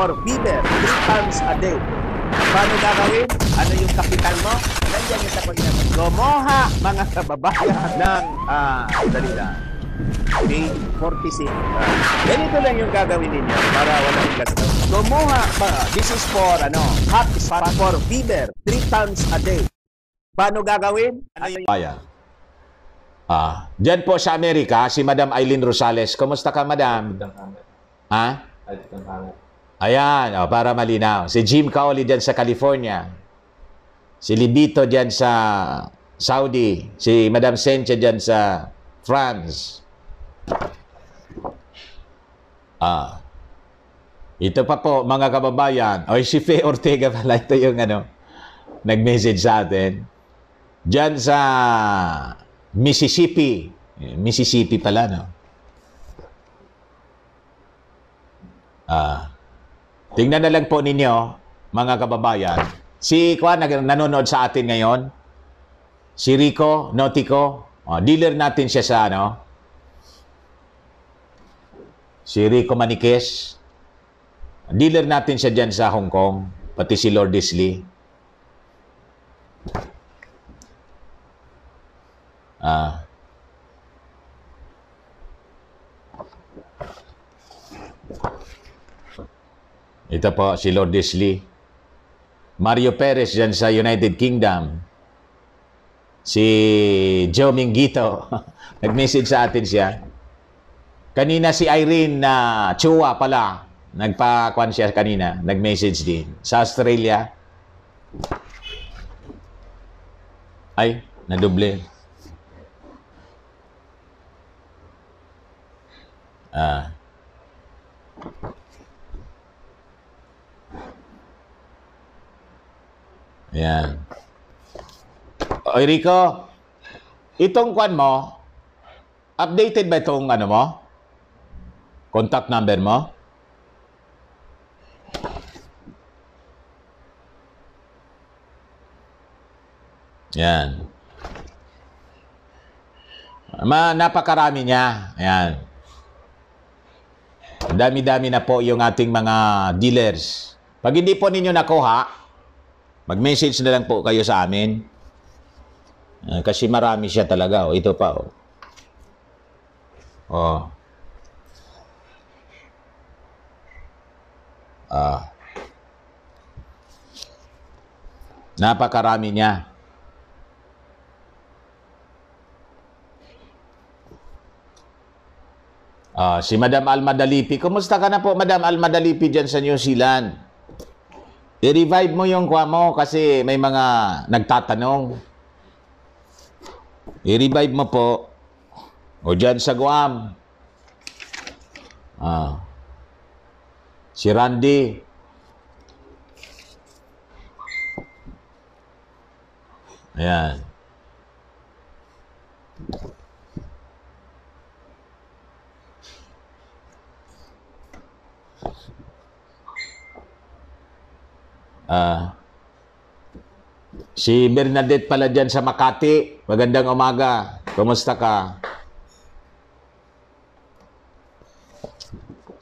for Bieber, 3 times a day. Paano gagawin? Ano yung kapital mo? Nandiyan yung sagot natin. Gomoha, mga kababayan ng uh, Dalila. Page 46. Uh, ganito lang yung gagawin ninyo para wala walang gastos Gomoha, pa this is for, ano, hot is para for Bieber, 3 times a day. Paano gagawin? Ano yung... Bayan. Ah, diyan po sa Amerika, si Madam Eileen Rosales. Kumusta ka, Madam? Ha? Ah? Ayan, oh, para malinaw. Si Jim Cowley dyan sa California. Si Libito dyan sa Saudi. Si Madam Sencha dyan sa France. Ah. Ito pa po, mga kababayan. O, si Faye Ortega pala. Ito yung ano, nag-message sa atin. Dyan sa Mississippi. Eh, Mississippi pala, no? Ah. Tingnan na lang po ninyo, mga kababayan. Si Kwan na nanonood sa atin ngayon. Si Rico Notico. Oh, dealer natin siya sa ano. Si Rico Maniques. Dealer natin siya dyan sa Hong Kong. Pati si Lord Disley. Ah, Ito po si Lord Lee. Mario Perez dyan sa United Kingdom. Si Joe Mingito. Nag-message sa atin siya. Kanina si Irene na uh, Chua pala. Nagpa-kwan siya kanina. Nag-message din. Sa Australia. Ay, naduble. Ah. Ayan. Oy, Rico. Itong kwan mo, updated ba itong ano mo? Contact number mo? Yan. Ma, napakarami niya. Ayan. Dami-dami na po yung ating mga dealers. Pag hindi po ninyo nakuha, Mag-message na lang po kayo sa amin. Uh, kasi marami siya talaga. Oh. Ito pa. Oh. oh. Ah. Napakarami niya. Ah, si Madam Alma Dalipi. Kumusta ka na po, Madam Alma Dalipi, dyan sa New Zealand? I-revive mo yung kwa mo kasi may mga nagtatanong. I-revive mo po. O dyan sa Guam. Ah. Si Randy. Ayan. Uh, si Bernadette pala dyan sa Makati. Magandang umaga. Kumusta ka?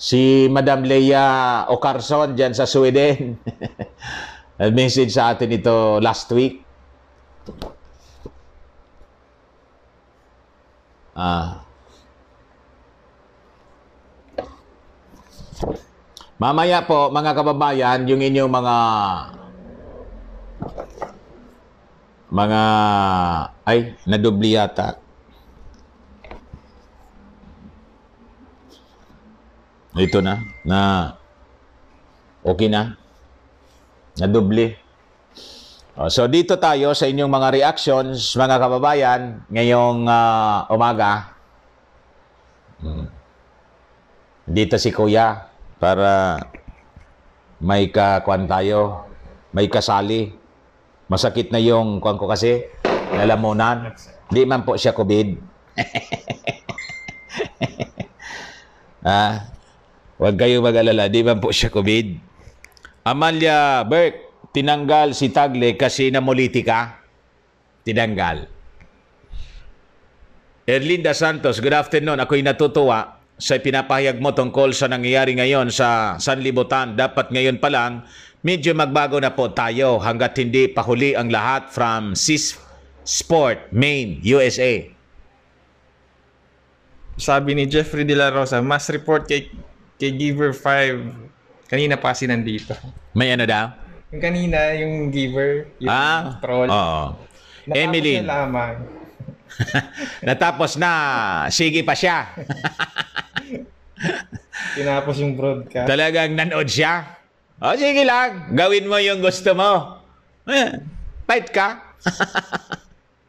Si Madam Leia Ocarson dyan sa Sweden. Message sa atin ito last week. Ah. Mamaya po, mga kababayan, yung inyong mga mga ay, nadubli yata. Ito na, na okay na. Nadubli. Oh, so dito tayo sa inyong mga reactions, mga kababayan, ngayong uh, umaga. Hmm. Dito si Kuya para may kakuan tayo, may kasali. Masakit na yung kuan ko kasi, nalamunan. Hindi man po siya COVID. ah, wag kayo mag-alala, di man po siya COVID. Amalia Burke, tinanggal si Tagle kasi namuliti ka. Tinanggal. Erlinda Santos, good afternoon. Ako'y natutuwa sa pinapahayag mo tungkol sa nangyayari ngayon sa Sanlibutan, dapat ngayon pa lang medyo magbago na po tayo hanggat hindi pahuli ang lahat from CIS Sport, Maine, USA. Sabi ni Jeffrey De La Rosa, mas report kay, kay Giver 5. Kanina pa kasi nandito. May ano daw? Yung kanina, yung Giver, yung ah, troll. Oo. Natapos Emily. Na lamang. Natapos na. Sige pa siya. Tinapos yung broadcast. Talagang nanood siya. O sige lang, gawin mo yung gusto mo. Eh, fight ka.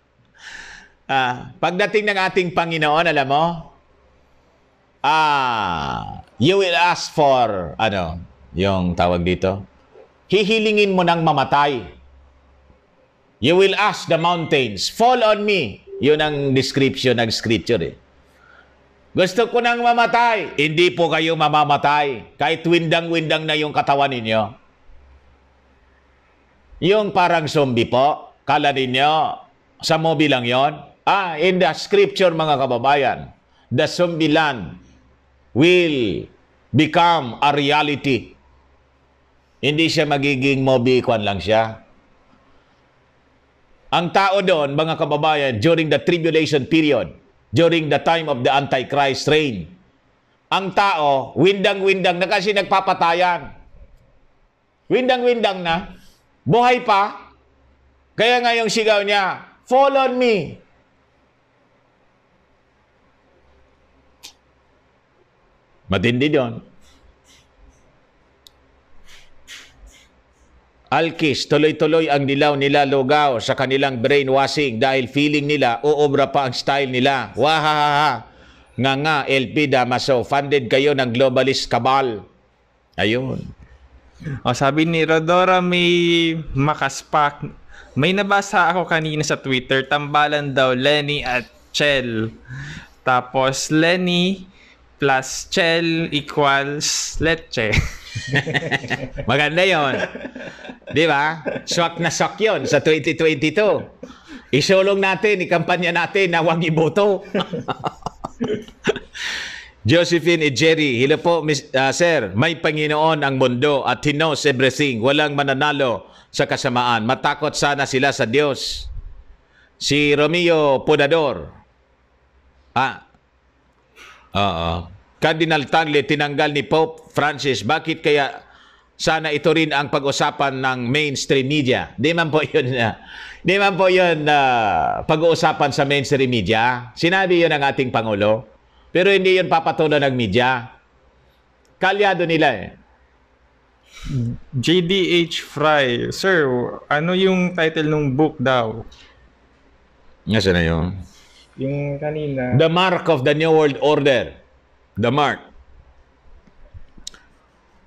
ah, pagdating ng ating Panginoon, alam mo, ah, you will ask for, ano, yung tawag dito, hihilingin mo ng mamatay. You will ask the mountains, fall on me. Yun ang description ng scripture eh. Gusto ko nang mamatay. Hindi po kayo mamamatay. Kahit windang-windang na yung katawan ninyo. Yung parang zombie po, kala ninyo, sa movie lang yon. Ah, in the scripture mga kababayan, the zombie land will become a reality. Hindi siya magiging movie, kwan lang siya. Ang tao doon, mga kababayan, during the tribulation period, during the time of the Antichrist reign. Ang tao, windang-windang na kasi nagpapatayan. Windang-windang na, buhay pa. Kaya nga yung sigaw niya, Fall on me. Matindi doon. Alkis, tuloy-tuloy ang nilaw nila Logao sa kanilang brainwashing dahil feeling nila uobra pa ang style nila. Wahahaha! Nga nga, LP Damaso, funded kayo ng globalist kabal. Ayun. O, sabi ni Rodora, may makaspak. May nabasa ako kanina sa Twitter, tambalan daw Lenny at Chell. Tapos Lenny plus Chell equals Leche. Maganda yon. Di ba? Shock na shock yon sa 2022. Isulong natin, ikampanya natin na huwag iboto. Josephine e Jerry, hila po, Miss, uh, sir, may Panginoon ang mundo at He knows everything. Walang mananalo sa kasamaan. Matakot sana sila sa Diyos. Si Romeo Podador. Ah. Oo. Cardinal Tagle tinanggal ni Pope Francis. Bakit kaya sana ito rin ang pag-usapan ng mainstream media? Di man po yun, na ah, di man po yun uh, pag-uusapan sa mainstream media. Sinabi yun ng ating Pangulo. Pero hindi yun papatulo ng media. Kalyado nila eh. JDH Fry, sir, ano yung title ng book daw? Nasaan na yun? Yung kanina. The Mark of the New World Order the mark.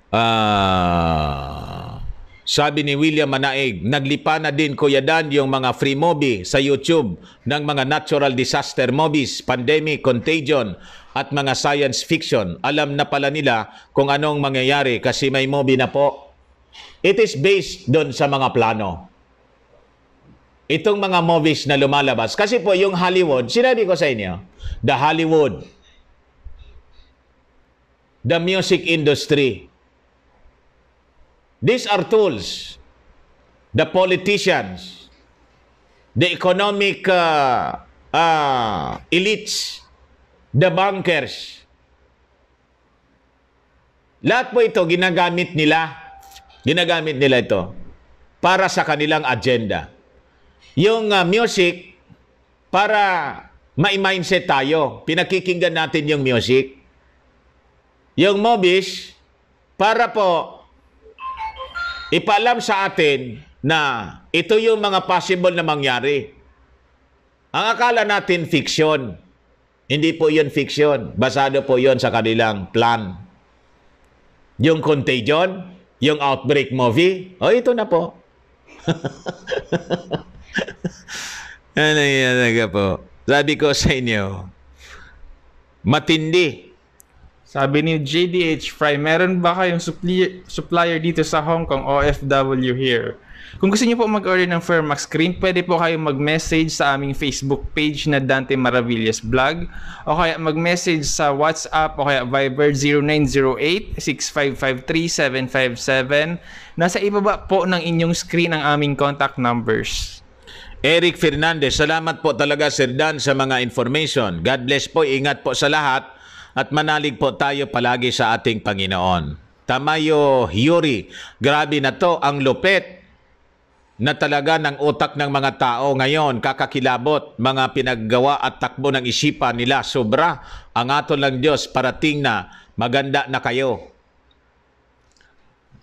Uh, sabi ni William Manaig, naglipa na din Kuya Dan yung mga free movie sa YouTube ng mga natural disaster movies, pandemic, contagion, at mga science fiction. Alam na pala nila kung anong mangyayari kasi may movie na po. It is based doon sa mga plano. Itong mga movies na lumalabas. Kasi po yung Hollywood, sinabi ko sa inyo, the Hollywood the music industry. These are tools. The politicians, the economic uh, uh, elites, the bankers. Lahat po ito ginagamit nila. Ginagamit nila ito para sa kanilang agenda. Yung uh, music para ma-mindset tayo. Pinakikinggan natin yung music yung Mobish para po ipalam sa atin na ito yung mga possible na mangyari. Ang akala natin fiction. Hindi po yun fiction. Basado po yun sa kanilang plan. Yung contagion, yung outbreak movie, o oh, ito na po. ano yan ano po? Sabi ko sa inyo, matindi sabi ni JDH Fry, meron ba kayong supplier, supplier dito sa Hong Kong OFW here? Kung gusto niyo po mag-order ng Fairmax cream, pwede po kayong mag-message sa aming Facebook page na Dante Maravillas Vlog o kaya mag-message sa WhatsApp o kaya Viber 0908-6553-757. Nasa ibaba po ng inyong screen ang aming contact numbers. Eric Fernandez, salamat po talaga Sir Dan sa mga information. God bless po, ingat po sa lahat at manalig po tayo palagi sa ating Panginoon. Tamayo Yuri, grabe na to, ang lupet na talaga ng utak ng mga tao ngayon, kakakilabot, mga pinaggawa at takbo ng isipan nila, sobra ang ato lang Diyos parating na maganda na kayo.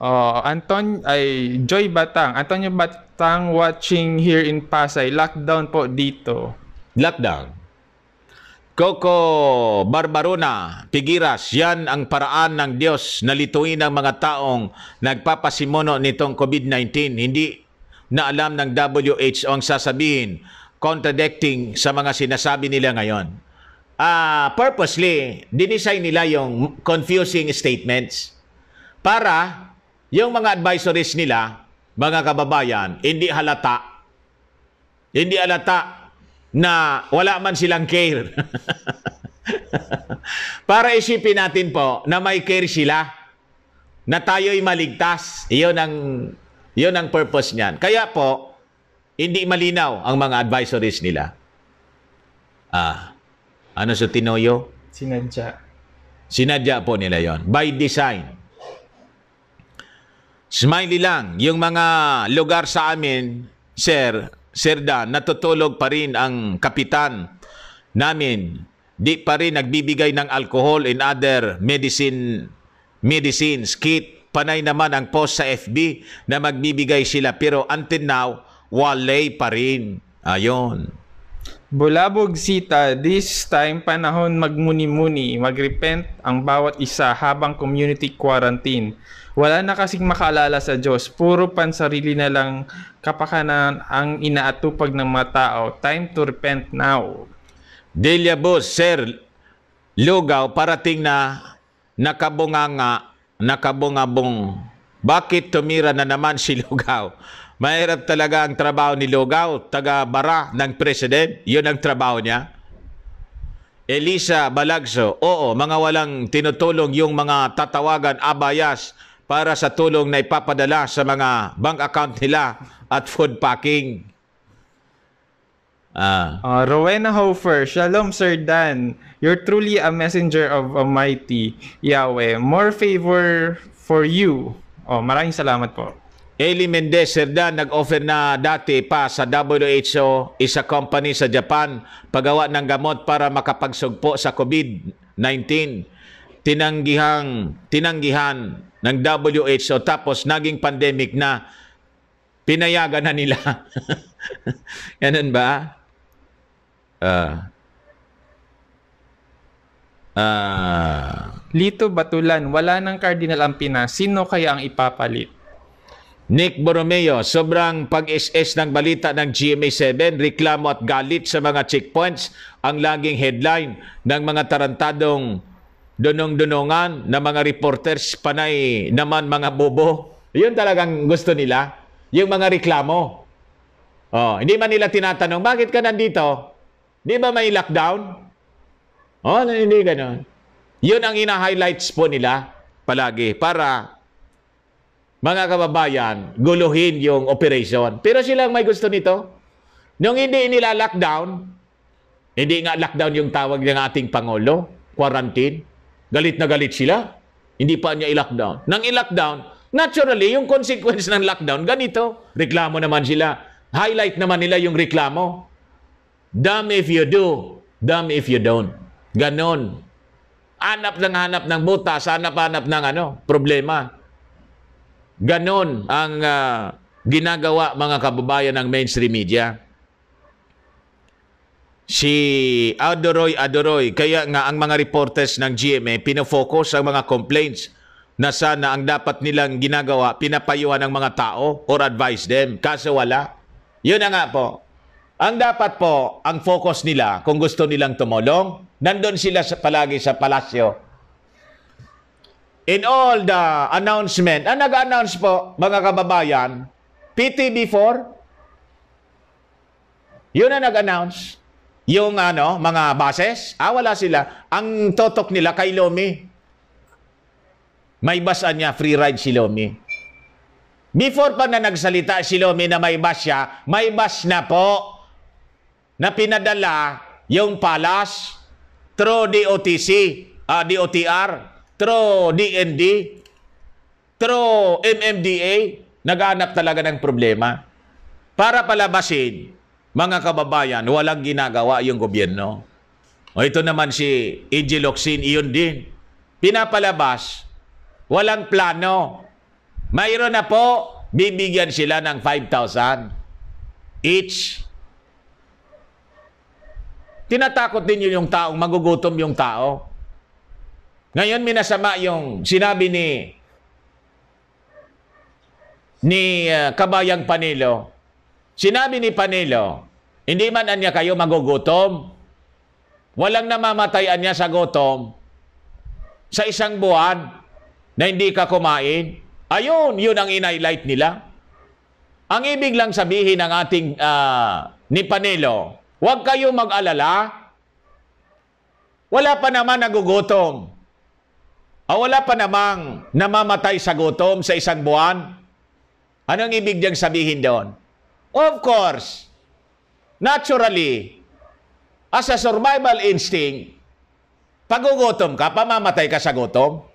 Oh, Anton ay Joy Batang. Antonio Batang watching here in Pasay. Lockdown po dito. Lockdown. Coco Barbarona, Pigiras, yan ang paraan ng Diyos na lituin ang mga taong nagpapasimuno nitong COVID-19. Hindi na alam ng WHO ang sasabihin, contradicting sa mga sinasabi nila ngayon. Uh, purposely, dinisay nila yung confusing statements para yung mga advisories nila, mga kababayan, hindi halata. Hindi halata na wala man silang care. Para isipin natin po na may care sila, na tayo'y maligtas. Iyon ang, iyon ang purpose niyan. Kaya po, hindi malinaw ang mga advisories nila. Ah, ano sa Tinoyo? Sinadya. Sinadya po nila yon By design. Smiley lang. Yung mga lugar sa amin, sir, Serda, natutulog pa rin ang kapitan namin. Di pa rin nagbibigay ng alcohol and other medicine medicines kit. Panay naman ang post sa FB na magbibigay sila pero until now, wale pa rin. Ayon. Bulabog sita, this time panahon magmuni-muni, magrepent ang bawat isa habang community quarantine. Wala na kasing makaalala sa Diyos, puro pansarili na lang kapakanan ang inaatupag ng mga tao. Time to repent now. Delia Boss, Sir Lugaw, parating na nakabunganga, nakabungabong. Bakit tumira na naman si Lugaw? Mahirap talaga ang trabaho ni Logao, taga-bara ng president. Yun ang trabaho niya. Elisa Balagso, oo, mga walang tinutulong yung mga tatawagan abayas para sa tulong na ipapadala sa mga bank account nila at food packing. Ah. Uh, Rowena Hofer, Shalom Sir Dan. You're truly a messenger of Almighty Yahweh. More favor for you. Oh, maraming salamat po. Eli Mendez Serdan nag-offer na dati pa sa WHO, isa company sa Japan, pagawa ng gamot para makapagsugpo sa COVID-19. Tinanggihang, tinanggihan ng WHO tapos naging pandemic na pinayagan na nila. Ganun ba? Uh, uh, Lito Batulan, wala ng cardinal ang Pinas. Sino kaya ang ipapalit? Nick Borromeo, sobrang pag-SS ng balita ng GMA7, reklamo at galit sa mga checkpoints ang laging headline ng mga tarantadong dunong-dunongan na mga reporters panay naman mga bobo. Yun talagang gusto nila, yung mga reklamo. Oh, hindi man nila tinatanong, bakit ka nandito? Di ba may lockdown? Oh, hindi ganun. Yun ang ina-highlights po nila palagi para mga kababayan, guluhin yung operation. Pero sila ang may gusto nito. Nung hindi nila lockdown, hindi nga lockdown yung tawag ng ating Pangulo, quarantine, galit na galit sila. Hindi pa niya i-lockdown. Nang i-lockdown, naturally, yung consequence ng lockdown, ganito. Reklamo naman sila. Highlight naman nila yung reklamo. Damn if you do, damn if you don't. Ganon. Hanap ng hanap ng butas, hanap-hanap ng ano, problema. Ganon ang uh, ginagawa mga kababayan ng mainstream media. Si Adoroy Adoroy, kaya nga ang mga reporters ng GMA pinofocus ang mga complaints na sana ang dapat nilang ginagawa, pinapayuhan ng mga tao or advise them. Kaso wala. Yun na nga po. Ang dapat po, ang focus nila, kung gusto nilang tumulong, nandun sila sa, palagi sa palasyo in all the announcement, ang ah, nag-announce po, mga kababayan, PTB4, yun ang nag-announce. Yung ano, mga bases, ah, wala sila. Ang totok nila kay Lomi. May basan niya, free ride si Lomi. Before pa na nagsalita si Lomi na may bus siya, may bus na po na pinadala yung palas through DOTC, uh, ah, DOTR through DND, through MMDA, naghanap talaga ng problema. Para palabasin, mga kababayan, walang ginagawa yung gobyerno. O ito naman si E.G. iyon din. Pinapalabas, walang plano. Mayroon na po, bibigyan sila ng 5,000 each. Tinatakot din yun yung taong, magugutom yung tao. Ngayon minasama yung sinabi ni ni uh, Kabayang Panilo. Sinabi ni Panilo, hindi man anya kayo magugutom. Walang namamatay anya sa gutom. Sa isang buwan na hindi ka kumain. Ayun, yun ang inight nila. Ang ibig lang sabihin ng ating uh, ni Panilo, huwag kayo mag-alala. Wala pa naman nagugutom. O ah, wala pa namang namamatay sa gutom sa isang buwan? Anong ibig niyang sabihin doon? Of course, naturally, as a survival instinct, pagugutom ka, pamamatay ka sa gutom.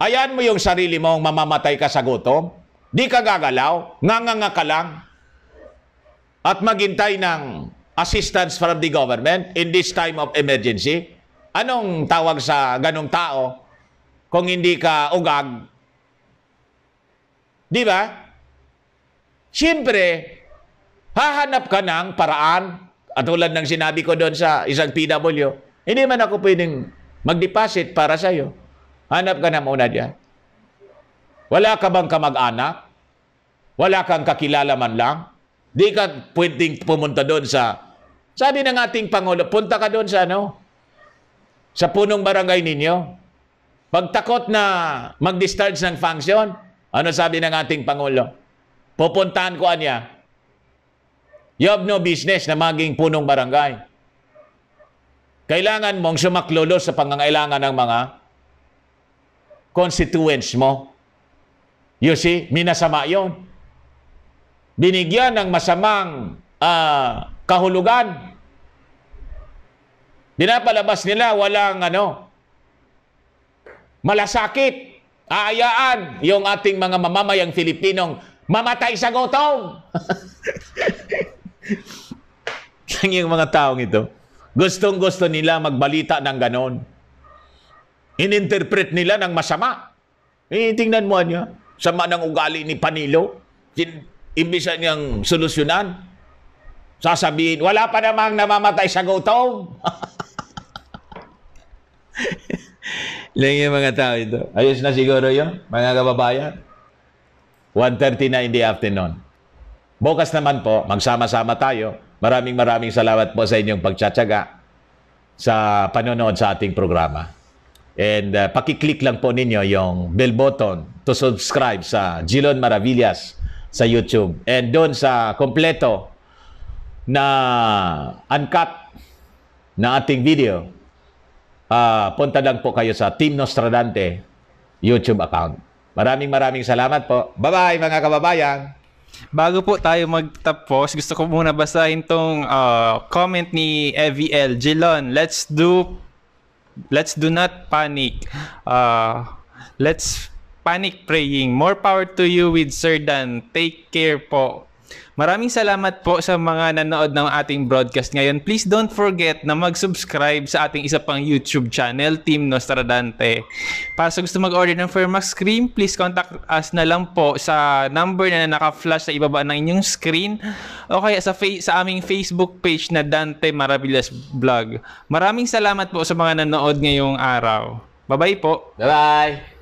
Ayan mo yung sarili mong mamamatay ka sa gutom. Di ka gagalaw, nganganga ka lang. At maghintay ng assistance from the government in this time of emergency. Anong tawag sa ganong tao kung hindi ka ugag? Di ba? Siyempre, hahanap ka ng paraan. At tulad ng sinabi ko doon sa isang PW, hindi man ako pwedeng mag-deposit para sa'yo. Hanap ka na muna dyan. Wala ka bang kamag-anak? Wala kang kakilala man lang? Di ka pwedeng pumunta doon sa... Sabi ng ating Pangulo, punta ka doon sa ano? sa punong barangay ninyo? Pagtakot na mag-discharge ng function, ano sabi ng ating Pangulo? Pupuntahan ko niya. You have no business na maging punong barangay. Kailangan mong sumaklolo sa pangangailangan ng mga constituents mo. You see, minasama yon. Binigyan ng masamang uh, kahulugan Dinapalabas nila walang ano, malasakit, aayaan yung ating mga mamamayang Filipinong mamatay sa gutom. yung mga taong ito, gustong-gusto nila magbalita ng ganon. Ininterpret nila ng masama. Eh, tingnan mo niya, ano, sama ng ugali ni Panilo. Imbis niyang solusyonan, sasabihin, wala pa namang namamatay sa gutom. Ilan yung mga tao ito? Ayos na siguro yun, mga kababayan. 1.30 na in the afternoon. Bukas naman po, magsama-sama tayo. Maraming maraming salamat po sa inyong pagtsatsaga sa panonood sa ating programa. And uh, pakiclick lang po ninyo yung bell button to subscribe sa Jilon Maravillas sa YouTube. And doon sa kompleto na uncut na ating video, uh, punta lang po kayo sa Team Nostradante YouTube account. Maraming maraming salamat po. Bye-bye mga kababayan! Bago po tayo magtapos, gusto ko muna basahin tong uh, comment ni EVL. Jilon, let's do let's do not panic. Uh, let's panic praying. More power to you with Sir Dan. Take care po. Maraming salamat po sa mga nanood ng ating broadcast ngayon. Please don't forget na mag-subscribe sa ating isa pang YouTube channel, Team Nostradante. Para sa gusto mag-order ng Firmax Cream, please contact us na lang po sa number na naka-flash sa ibaba ng inyong screen o kaya sa, fa- sa aming Facebook page na Dante Maravillas Vlog. Maraming salamat po sa mga nanood ngayong araw. Bye-bye po. Bye-bye!